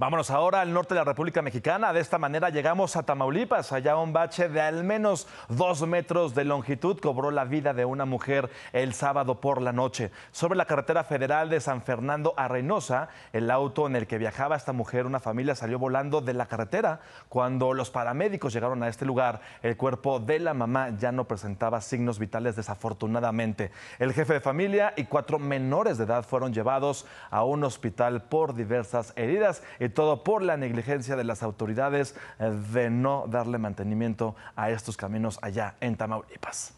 Vámonos ahora al norte de la República Mexicana. De esta manera llegamos a Tamaulipas. Allá un bache de al menos dos metros de longitud cobró la vida de una mujer el sábado por la noche. Sobre la carretera federal de San Fernando a Reynosa, el auto en el que viajaba esta mujer, una familia, salió volando de la carretera. Cuando los paramédicos llegaron a este lugar, el cuerpo de la mamá ya no presentaba signos vitales desafortunadamente. El jefe de familia y cuatro menores de edad fueron llevados a un hospital por diversas heridas y todo por la negligencia de las autoridades eh, de no darle mantenimiento a estos caminos allá en Tamaulipas.